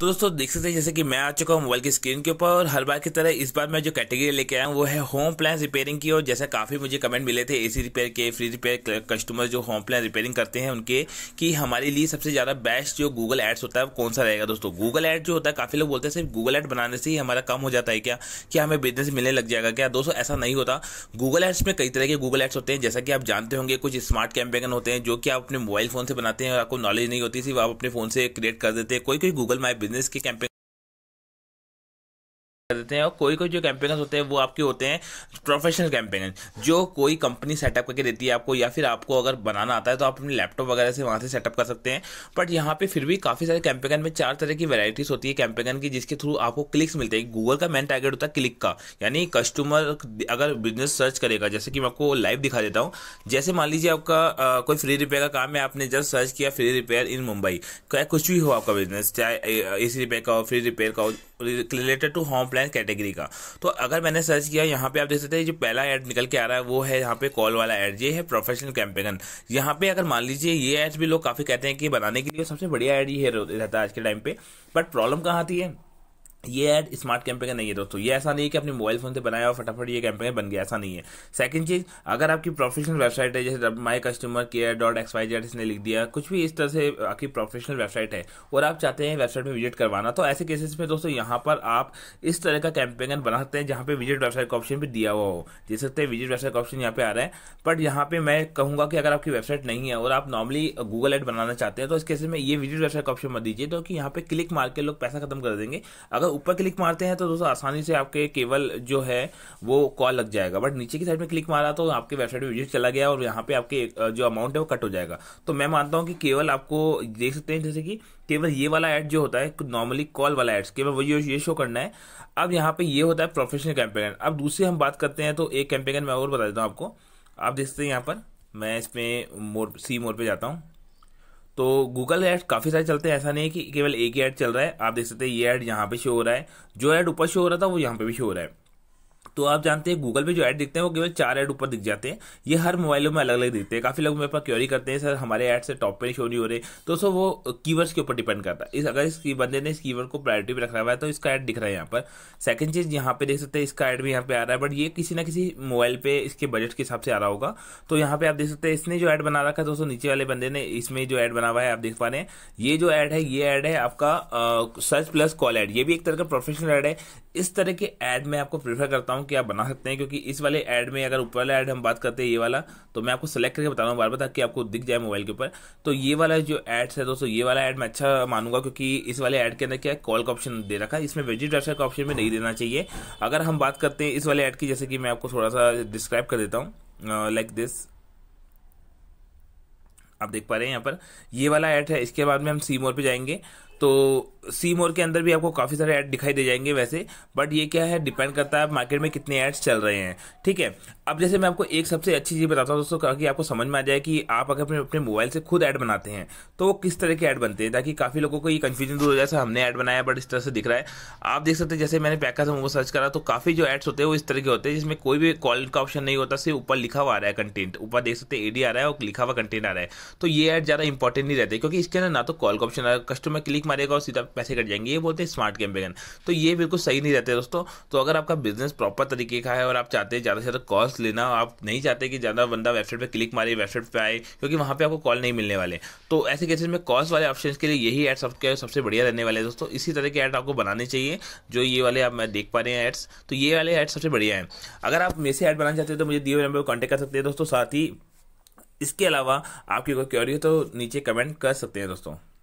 तो दोस्तों देख सकते हैं जैसे कि मैं आ चुका हूँ मोबाइल की स्क्रीन के ऊपर और हर बार की तरह इस बार मैं जो कैटेगरी लेके आया हूँ वो है होम प्लान रिपेयरिंग की और जैसे काफ़ी मुझे कमेंट मिले थे एसी रिपेयर के फ्री रिपेयर कस्टमर जो होम प्लान रिपेयरिंग करते हैं उनके कि हमारे लिए सबसे ज़्यादा बेस्ट जो गूगल एड्स होता है वो कौन सा रहेगा दोस्तों गूगल एड जो होता है काफ़ी लोग बोलते हैं सिर्फ गूगल एड बनाने से ही हमारा कम हो जाता है क्या कि हमें बिजनेस मिलने लग जाएगा क्या दोस्तों ऐसा नहीं होता गूगल एड्स में कई तरह के गूगल एड्स होते हैं जैसा कि आप जानते होंगे कुछ स्मार्ट कैंपेगन होते हैं जो कि आप अपने मोबाइल फोन से बनाते हैं और आपको नॉलेज नहीं होती सिर्फ आप अपने फोन से क्रिएट कर देते हैं कोई कोई गूगल माइप बिजनेस की कैंपेन कर देते हैं और कोई कोई जो कैंपेनर्स होते हैं वो आपके होते हैं प्रोफेशनल कैंपेनर जो कोई कंपनी सेटअप करके देती है आपको या फिर आपको अगर बनाना आता है तो आप अपने लैपटॉप वगैरह से वहाँ से सेटअप कर सकते हैं बट यहाँ पे फिर भी काफ़ी सारे कैंपेगन में चार तरह की वैराइटीज़ होती है कैंपेगन की जिसके थ्रू आपको क्लिक्स मिलते हैं गूगल का मेन टारगेट होता है क्लिक का यानी कस्टमर अगर बिजनेस सर्च करेगा जैसे कि मैं आपको लाइव दिखा देता हूँ जैसे मान लीजिए आपका कोई फ्री रिपेयर का काम है आपने जस्ट सर्च किया फ्री रिपेयर इन मुंबई चाहे कुछ भी हो आपका बिजनेस चाहे ए सी रिपेयर का हो फ्री रिपेयर का हो related to home plan category का तो अगर मैंने सर्च किया यहाँ पे आप देख सकते हैं जो पहला ऐड निकल के आ रहा है वो है यहाँ पे कॉल वाला ऐड ये है प्रोफेशनल कैंपेगन यहाँ पे अगर मान लीजिए ये एड्स भी लोग काफ़ी कहते हैं कि बनाने के लिए सबसे बढ़िया एड ये रहता है आज के टाइम पे बट प्रॉब्लम कहाँ आती है ये ऐड स्मार्ट कैंपेन नहीं है दोस्तों ये ऐसा नहीं है कि अपने मोबाइल फोन से बनाया और फटाफट ये कैंपेन बन गया ऐसा नहीं है सेकंड चीज अगर आपकी प्रोफेशनल वेबसाइट है जैसे my customer care dot X Y Z इसने लिख दिया कुछ भी इस तरह से आपकी प्रोफेशनल वेबसाइट है और आप चाहते हैं वेबसाइट में विजिट करवाना तो ऐसे केसेस में दोस्तों यहाँ पर आप इस तरह का कैंपेन बना सकते हैं जहाँ पे विजिट वेबसाइट का ऑप्शन भी दिया हुआ हो देख सकते हैं विजिट वेबसाइट का ऑप्शन यहाँ पे आ रहा है बट यहाँ पे मैं कहूँगा कि अगर आपकी वेबसाइट नहीं है और आप नॉर्मली गूगल एड बनाना चाहते हैं तो इस केसेस में ये विजिट वेबसाइट का ऑप्शन मत दीजिए तो यहाँ पे क्लिक मार के लोग पैसा खत्म कर देंगे अगर ऊपर क्लिक मारते हैं तो दोस्तों आसानी से आपके केवल जो है वो कॉल लग जाएगा बट नीचे की साइड में क्लिक मारा तो आपके वेबसाइट पर विजिट चला गया और यहाँ पे आपके जो अमाउंट है वो कट हो जाएगा तो मैं मानता हूँ कि केवल आपको देख सकते हैं जैसे कि केवल ये वाला एड जो होता है नॉर्मली कॉल वाला एड्स केवल वही ये शो करना है अब यहाँ पे ये होता है प्रोफेशनल कैंपेगन अब दूसरी हम बात करते हैं तो एक कैंपेगन मैं और बता देता हूँ आपको आप देखते हैं यहाँ पर मैं इसमें मोर सी मोर पे जाता हूँ तो गूगल एड काफ़ी सारे चलते हैं ऐसा नहीं है कि केवल एक ही ऐड चल रहा है आप देख सकते हैं ये एड यहाँ पे शो हो रहा है जो एड ऊपर शो हो रहा था वो यहाँ पे भी शो हो रहा है तो आप जानते हैं गूगल पे जो ऐड दिखते हैं वो केवल चार ऐड ऊपर दिख जाते हैं ये हर मोबाइलों में अलग अलग दिखते हैं काफी लोग मेरे पास क्योरी करते हैं सर हमारे ऐड से टॉप पे शो नहीं हो रहे तो सो वो कीवर्ड्स के ऊपर डिपेंड करता है इस अगर इस बंदे ने इस कीवर्ड को प्रायोरिटी पे रखा हुआ है तो इसका ऐड दिख रहा है यहाँ पर सेकंड चीज यहाँ पे देख सकते हैं इसका ऐड भी यहाँ पे आ रहा है बट ये किसी ना किसी मोबाइल पे इसके बजट के हिसाब से आ रहा होगा तो यहाँ पे आप देख सकते हैं इसने जो ऐड बना रखा है दोस्तों नीचे वाले बंदे ने इसमें जो ऐड बना हुआ है आप देख पा रहे हैं ये जो ऐड है ये ऐड है आपका सर्च प्लस कॉल ऐड ये भी एक तरह का प्रोफेशनल ऐड है इस तरह के ऐड मैं आपको प्रीफर करता हूँ हूँ कि आप बना सकते हैं क्योंकि इस वाले ऐड में अगर ऊपर वाला ऐड हम बात करते हैं ये वाला तो मैं आपको सेलेक्ट करके बताऊँ बार बार ताकि आपको दिख जाए मोबाइल के ऊपर तो ये वाला जो एड्स है दोस्तों ये वाला एड मैं अच्छा मानूंगा क्योंकि इस वाले एड के अंदर क्या कॉल का ऑप्शन दे रखा है इसमें वेजिट वेबसाइट का ऑप्शन भी नहीं देना चाहिए अगर हम बात करते हैं इस वाले ऐड की जैसे कि मैं आपको थोड़ा सा डिस्क्राइब कर देता हूँ लाइक दिस आप देख पा रहे हैं यहाँ पर ये वाला ऐड है इसके बाद में हम सी मोर पे जाएंगे तो सी मोर के अंदर भी आपको काफ़ी सारे ऐड दिखाई दे जाएंगे वैसे बट ये क्या है डिपेंड करता है मार्केट में कितने ऐड्स चल रहे हैं ठीक है अब जैसे मैं आपको एक सबसे अच्छी चीज़ बताता हूँ दोस्तों ताकि आपको समझ में आ जाए कि आप अगर अपने अपने मोबाइल से खुद ऐड बनाते हैं तो वो किस तरह के ऐड बनते हैं ताकि काफ़ी लोगों को ये कन्फ्यूजन दूर हो जाए हमने ऐड बनाया बट इस तरह से दिख रहा है आप देख सकते हैं जैसे मैंने पैका मोमो सर्च करा तो काफ़ी जो एड्स होते हैं वो इस तरह के होते हैं जिसमें कोई भी कॉल का ऑप्शन नहीं होता सिर्फ ऊपर लिखा हुआ आ रहा है कंटेंट ऊपर देख सकते हैं एडी आ रहा है और लिखा हुआ कंटेंट आ रहा है तो ये ऐड ज़्यादा इंपॉर्टेंट नहीं रहते क्योंकि इसके अंदर ना तो कॉल का ऑप्शन आ रहा है कस्टमर क्लिक किक मारेगा और सीधा पैसे कट जाएंगे ये बोलते हैं स्मार्ट गेम बैगन तो ये बिल्कुल सही नहीं रहते दोस्तों तो अगर आपका बिजनेस प्रॉपर तरीके का है और आप चाहते हैं ज़्यादा से ज़्यादा कॉल्स लेना आप नहीं चाहते कि ज़्यादा बंदा वेबसाइट पर क्लिक मारे वेबसाइट पर आए क्योंकि वहाँ पर आपको कॉल नहीं मिलने वाले तो ऐसे केसेज में कॉल्स वाले ऑप्शन के लिए यही एड्स आपके सबसे बढ़िया रहने वाले दोस्तों इसी तरह के ऐड आपको बनाने चाहिए जो ये वाले आप मैं देख पा रहे हैं एड्स तो ये वाले ऐड सबसे बढ़िया है अगर आप मेरे से ऐड बनाना चाहते हैं तो मुझे दिए नंबर पर कॉन्टेक्ट कर सकते हैं दोस्तों साथ ही इसके अलावा आपकी कोई क्वेरी हो तो नीचे कमेंट कर सकते हैं दोस्तों